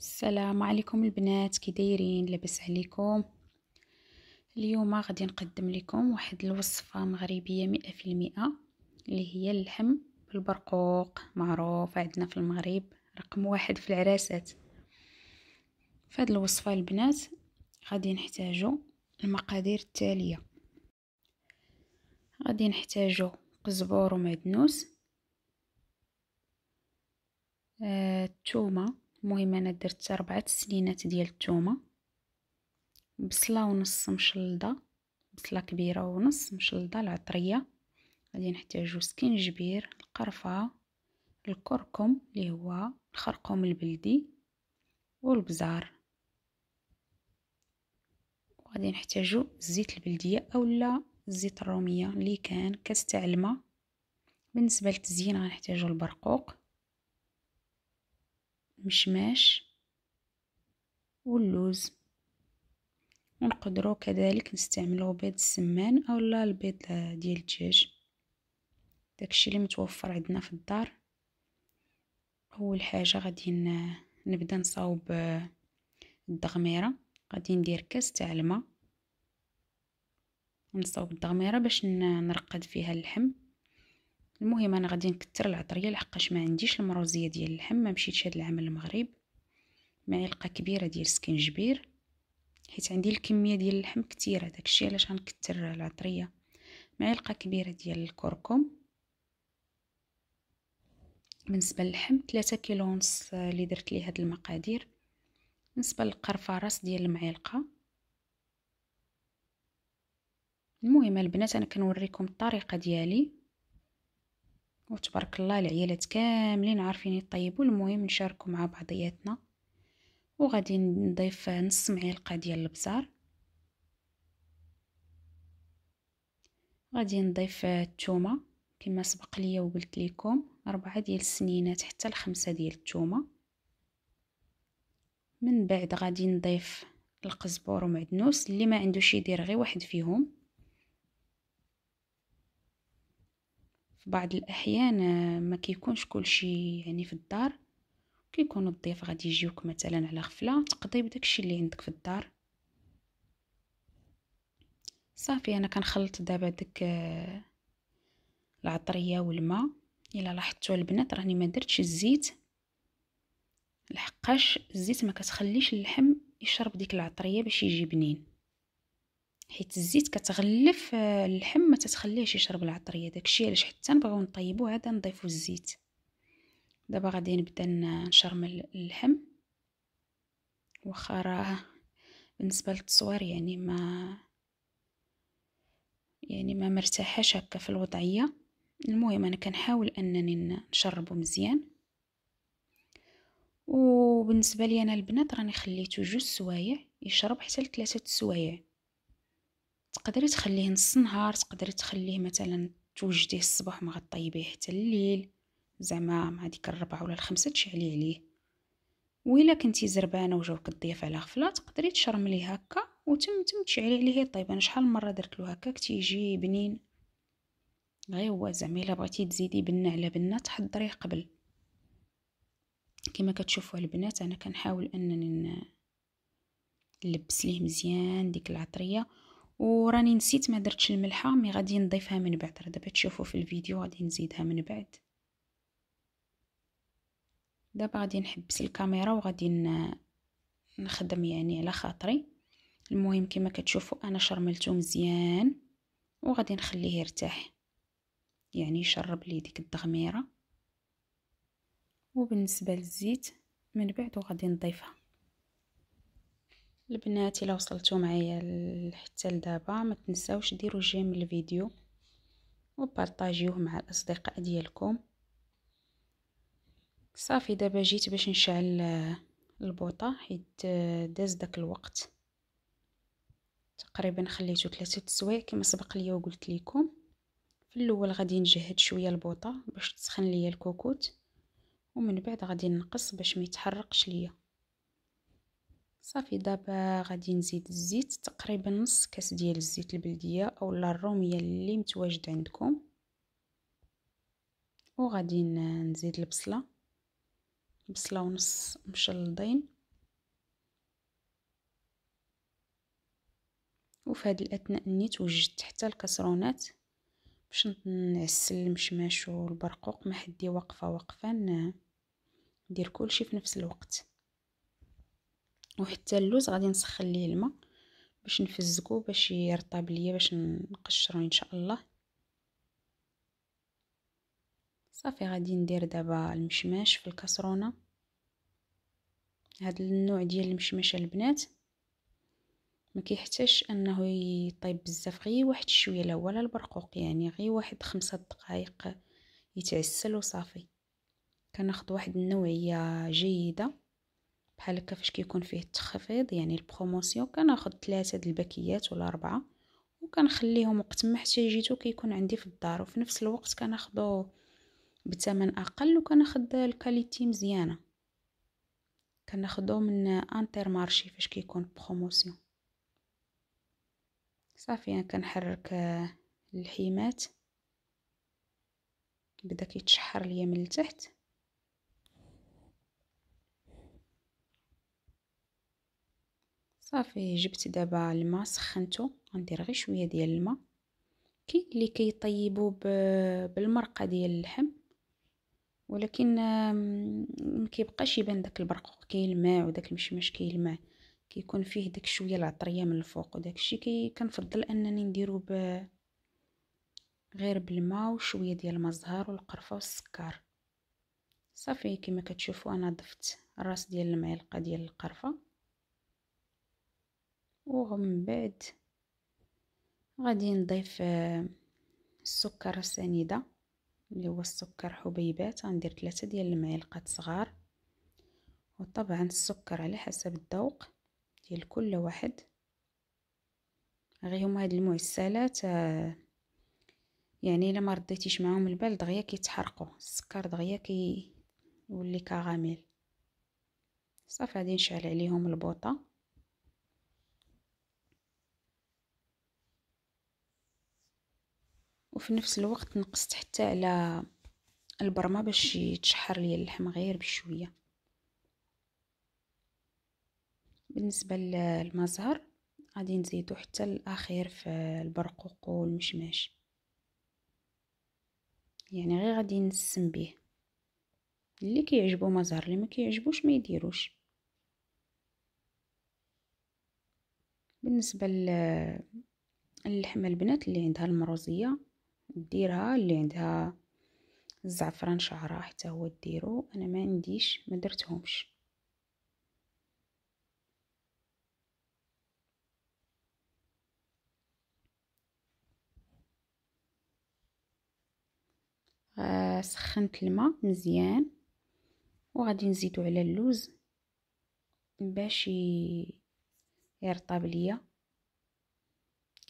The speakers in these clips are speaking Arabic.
السلام عليكم البنات كي دايرين لاباس عليكم اليوم غادي نقدم لكم واحد الوصفه مغربيه مئة في المئة اللي هي اللحم بالبرقوق معروف عندنا في المغرب رقم واحد في العراسات في هذه الوصفه البنات غادي نحتاجو المقادير التاليه غادي نحتاجو قزبور ومعدنوس الثومه آه المهم انا درت ربعة سنينات ديال التومة بصله ونص مشلضه بصله كبيره ونص مشلضه العطريه غادي نحتاجو سكينجبير القرفه الكركم اللي هو الخرقوم البلدي والبزار وغادي نحتاجو الزيت البلديه اولا الزيت الروميه اللي كان كستعلمه بالنسبه للتزيين غنحتاجو البرقوق مشماش واللوز ونقدرو كذلك نستعملو بيض السمان اولا البيض ديال الدجاج داكشي اللي متوفر عندنا في الدار اول حاجه غادي نبدا نصاوب الدغميره غادي ندير كاس تاع الماء نصاوب الدغميره باش نرقد فيها اللحم المهم انا غادي نكثر العطريه لحقاش ما عنديش المروزيه ديال اللحم ما مشيتش هذا العام للمغرب معلقه كبيره ديال السكنجبير حيت عندي الكميه ديال اللحم كثيره داكشي علاش غنكثر العطريه معلقه كبيره ديال الكركم بالنسبه للحم 3 كيلو ونص اللي درت ليه هاد المقادير بالنسبه للقرفه راس ديال المعلقه المهم البنات انا كنوريكم الطريقه ديالي وتبارك الله العيالات كاملين عارفين يطيبوا المهم نشاركوا مع بعضياتنا وغادي نضيف نص معلقه ديال البزار غادي نضيف الثومه كما سبق ليا وقلت لكم أربعة ديال السنينات حتى لخمسة ديال الثومه من بعد غادي نضيف القزبور ومعدنوس اللي ما عندوش يدير غير واحد فيهم في بعض الاحيان آه، ما كيكونش كلشي يعني في الدار كيكون الضيف غادي يجيوك مثلا على غفله تقضي بداكشي اللي عندك في الدار صافي انا كنخلط دابا داك آه، العطريه والماء الا لاحظتوا البنات راني ما درتش الزيت لحقاش الزيت ما كتخليش اللحم يشرب ديك العطريه باش يجي بنين حيت الزيت كتغلف آه، اللحم ما تتخليهش يشرب العطريه داكشي علاش حتى نبغيو نطيبو عاد نضيفو الزيت دابا غادي نبدا نشرمل اللحم واخا راه بالنسبه للتصوير يعني ما يعني ما مرتاحاش هكا في الوضعيه المهم انا كنحاول انني نشربو مزيان وبالنسبه لي انا البنات راني خليته جوج سوايع يشرب حتى لثلاثه السوايع تقدري تخليه نص نهار تقدري تخليه مثلا توجديه الصباح ما غطيبيه حتى الليل زعما مع ديك الربعة ولا الخمسة تشعلي عليه وإلا كنتي زربانة وجاوك الضيف على غفلة تقدري تشرملي هكا وتم تم تشعلي عليه طيب انا شحال مره درتلو هكاك تيجي بنين غير هو زعما الا بغيتي تزيدي بنه على بنه تحضريه قبل كما كتشوفوا البنات انا كنحاول انني نلبس ليه مزيان ديك العطريه وراني نسيت ما درتش الملحه مي غادي نضيفها من بعد راه دابا تشوفوا في الفيديو غادي نزيدها من بعد دابا غادي نحبس الكاميرا وغادي نخدم يعني على خاطري المهم كما كتشوفوا انا شرملته مزيان وغادي نخليه يرتاح يعني يشرب لي ديك الدغميره وبالنسبه للزيت من بعد وغادي نضيفها البنات الا وصلتوا معايا حتى لدابا ما تنساوش ديروا جيم الفيديو وبارطاجيوه مع الاصدقاء ديالكم صافي دابا جيت باش نشعل البوطه حيت داز داك الوقت تقريبا خليته ثلاثة سوايع كما سبق ليا وقلت لكم في الاول غادي نجهد شويه البوطه باش تسخن ليا الكوكوت ومن بعد غادي نقص باش ما يتحرقش ليا صافي دابا غادي نزيد الزيت تقريبا نص كاس ديال الزيت البلديه اولا الروميه اللي متواجد عندكم وغادي نزيد البصله بصله ونص مشلضين وفي هاد الاثناء نيت وجدت حتى الكسرونات باش نعسل المشماش والبرقوق ما حدي واقفه واقفه ندير كلشي في نفس الوقت وحتى اللوز غادي نسخن ليه الماء باش نفزكو باش يرطب ليا باش نقشرو ان شاء الله صافي غادي ندير دابا المشماش في الكاسرونه هذا النوع ديال المشماش البنات ما كيحتاجش انه يطيب بزاف غير واحد شويه لا ولا البرقوق يعني غير واحد خمسة دقائق يتعسل وصافي كناخذ واحد النوعيه جيده بحال هكا فاش كيكون فيه التخفيض يعني البروموسيون كناخد ثلاثه د الباكيات ولا اربعه وكنخليهم وقت ما جيتو كيكون عندي في الدار وفي نفس الوقت كناخدو بثمن اقل وكناخد الكاليتي مزيانه كناخدو من انتر مارشي فاش كيكون بروموسيون صافي انا كنحرك آه، الحيمات بدا كيتشحر ليا من التحت صافي جبت دابا الماء سخنته غندير غير شويه ديال الماء كاين اللي كيطيبوا بالمرقه ديال اللحم ولكن ما كيبقاش يبان داك البرقوق كيلمع وداك المشمش كيلمع كيكون فيه داك شويه العطريه من الفوق وداك الشيء كنفضل انني نديرو ب غير بالماء وشويه ديال الزهر والقرفه والسكر صافي كما كتشوفوا انا ضفت الراس ديال المعلقه ديال القرفه ومن بعد غادي نضيف آه، السكر السنيده اللي هو السكر حبيبات غندير ثلاثة ديال المعالقات صغار وطبعا السكر على حسب الذوق ديال كل واحد غير هما هاد المعسلات آه، يعني الا ما رديتيش معاهم البال دغيا كيتحرقوا السكر دغيا كيولي كغاميل صافي غادي نشعل عليهم البوطه وفي نفس الوقت نقصت حتى على البرمة باش يتشحر ليا اللحم غير بشويه بالنسبه للمزهر غادي نزيدو حتى الاخير في البرقوق والمشماش يعني غير غادي نسم به اللي كيعجبو مزهر اللي ما كيعجبوش ما يديروش بالنسبه للحمه البنات اللي عندها المروزيه ديرها اللي عندها الزعفران شعرها حتى هو ديرو انا ما عنديش ما درتهمش آه سخنت الماء مزيان وغادي نزيدو على اللوز باش يرطب ليا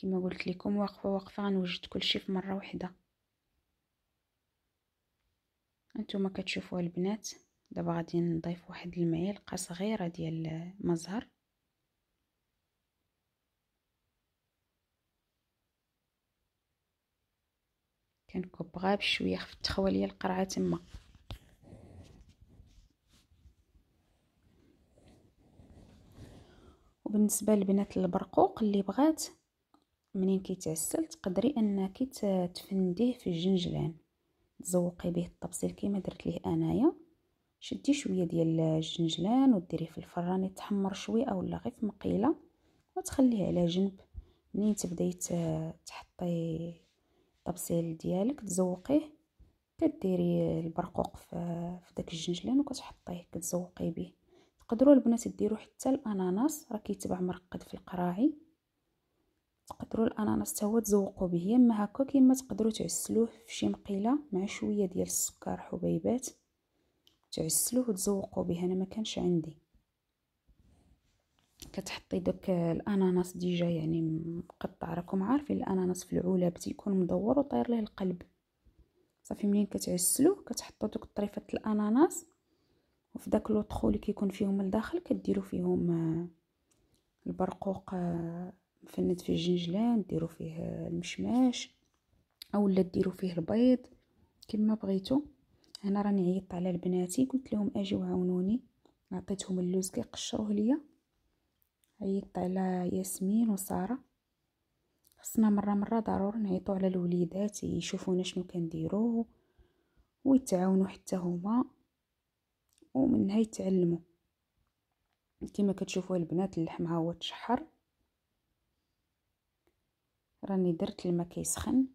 كما قلت لكم واقفه واقفه غنوجد كلشي في مره واحده انتم كتشوفوا البنات دابا غادي نضيف واحد المعلقه صغيره ديال المزهر كنكب غا بشويه خفت تخوى ليا القرعه تما وبالنسبه لبنات البرقوق اللي بغات منين كيتعسل تقدري انك تفنديه في الجنجلان تزوقي به الطبسيل كيما درت ليه انايا شدي شويه ديال الجنجلان وديريه في الفران يعني يتحمر شويه اولا غير في مقيله وتخليه على جنب منين تبداي تحطي الطبسيل ديالك تزوقيه كديري البرقوق في داك الجنجلان وكتحطيه كتزوقي به تقدروا البنات ديروا حتى الاناناس راه كيتباع مرقد في القراعي تقدروا الاناناس حتى هو تزوقوا به اما هكا كيما تقدروا تعسلوه في شي مقيله مع شويه ديال السكر حبيبات تعسلوه وتزوقوا به انا ما كانش عندي كتحطي دوك الاناناس ديجا يعني مقطع راكم عارفين الاناناس في العلب تيكون مدور وطاير ليه القلب صافي منين كتعسلوه كتحطوا دوك طريفه الاناناس وفي داك لوطخو اللي كيكون فيهم الداخل كديروا فيهم آه، البرقوق آه، مفند فيه الجنجلان ديرو فيه المشماش اولا ديرو فيه البيض كما بغيتو انا راني عيطت على البناتي قلت لهم اجيو عاونوني عطيتهم اللوز كيقشروه ليا عيطت على ياسمين وساره خصنا مره مره ضروري نعيطو على الوليدات يشوفونا شنو كنديرو ويتعاونوا حتى هما ومنها يتعلموا كما كتشوفوا البنات اللحم ها هو تشحر راني درت الماء كيسخن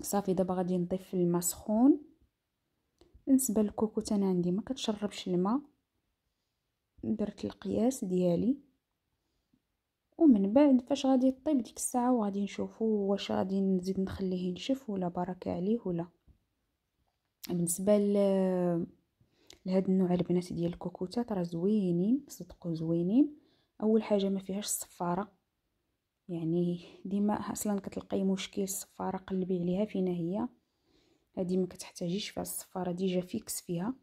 صافي دابا غادي نضيف الماء سخون بالنسبه للكوكوت انا عندي ما كتشربش الماء درت القياس ديالي ومن بعد فاش غادي طيب ديك الساعه وغادي نشوفو واش غادي نزيد نخليه ينشف ولا بركه عليه ولا بالنسبه ل لهاد النوع البنات ديال الكوكوتات راه زوينين صدقوا زوينين اول حاجه ما فيهاش الصفاره يعني ديما اصلا كتلقاي مشكل الصفاره قلبي عليها فينا هي هادي ما كتحتاجيش فيها الصفاره ديجا فيكس فيها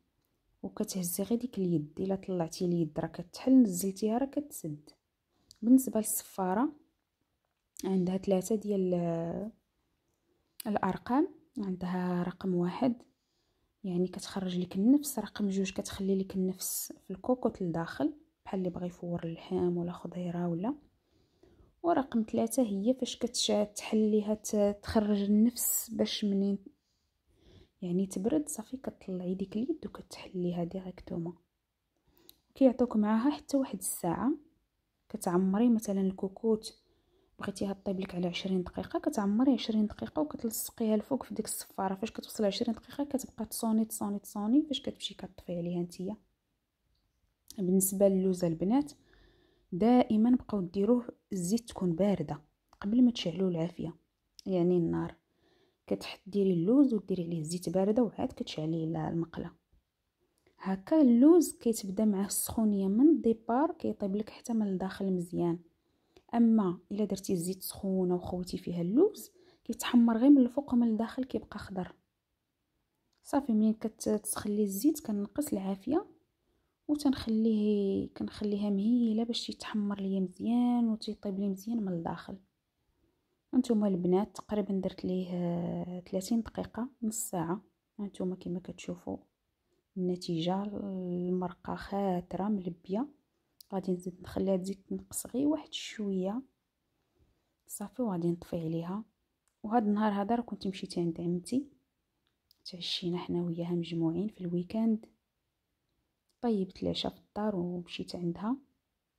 وكتهزي غير ديك اليد الا طلعتي اليد راه كتحل نزلتيها راه كتسد بالنسبه للصفاره عندها ثلاثه ديال الارقام عندها رقم واحد يعني كتخرج لك النفس رقم جوج كتخلي لك النفس في الكوكوت لداخل بحال اللي بغى يفور اللحام ولا خضيره ولا ورقم ثلاثة هي فاش كتشعل تحليها تخرج النفس باش منين يعني تبرد صافي كطلعي ديك اليد وكتحليها ديريكتومون كيعطوك معاها حتى واحد الساعه كتعمري مثلا الكوكوت بغيتيها طيب لك على 20 دقيقه كتعمري 20 دقيقه وكتلصقيها الفوق في ديك الصفاره فاش كتوصل 20 دقيقه كتبقى تصوني تصوني تصوني فاش كتمشي كطفي عليها نتيا بالنسبه للوزه البنات دائما بقاو ديروه الزيت تكون بارده قبل ما تشعلو العافيه يعني النار كتحط ديري اللوز وديري عليه الزيت بارده وعاد كتشعلي المقله هكا اللوز كيتبدا معاه السخونيه من الديبار كيطيب لك حتى من الداخل مزيان اما الا درتي الزيت سخونه وخوتي فيها اللوز كيتحمر غير من الفوق ومن الداخل كيبقى خضر صافي منين كتسخلي الزيت كنقص العافيه وتنخليه كنخليها مهيله باش يتحمر ليا مزيان وتيطيب لي مزيان من الداخل انتم البنات تقريبا درت ليه 30 آه، دقيقه نص ساعه هانتوما كما كتشوفوا النتيجه المرقه خاتره ملبيه غادي نزيد نخليها تزيد تنقص غير واحد شويه صافي وغادي نطفي عليها وهاد النهار هذا راه كنت مشيت عند عمتي تعشينا حنا وياها مجموعين في الويكاند طيبت العشاء في الدار ومشيت عندها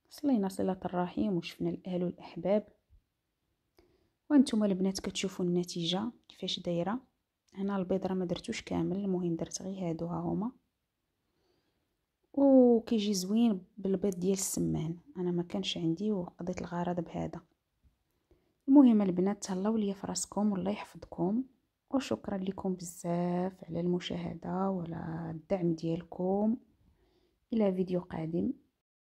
صلينا صلاة الرحيم وشفنا الأهل والأحباب وانتم البنات كتشوفوا النتيجة كيفاش دايرة هنا البيض راه ما درتوش كامل المهم درت غير هادو ها هما وكيجي زوين بالبيض ديال السمان انا ما كانش عندي وقضيت الغرض بهذا المهم البنات تهلاو ليا في راسكم والله يحفظكم وشكرا لكم بزاف على المشاهده وعلى الدعم ديالكم إلى فيديو قادم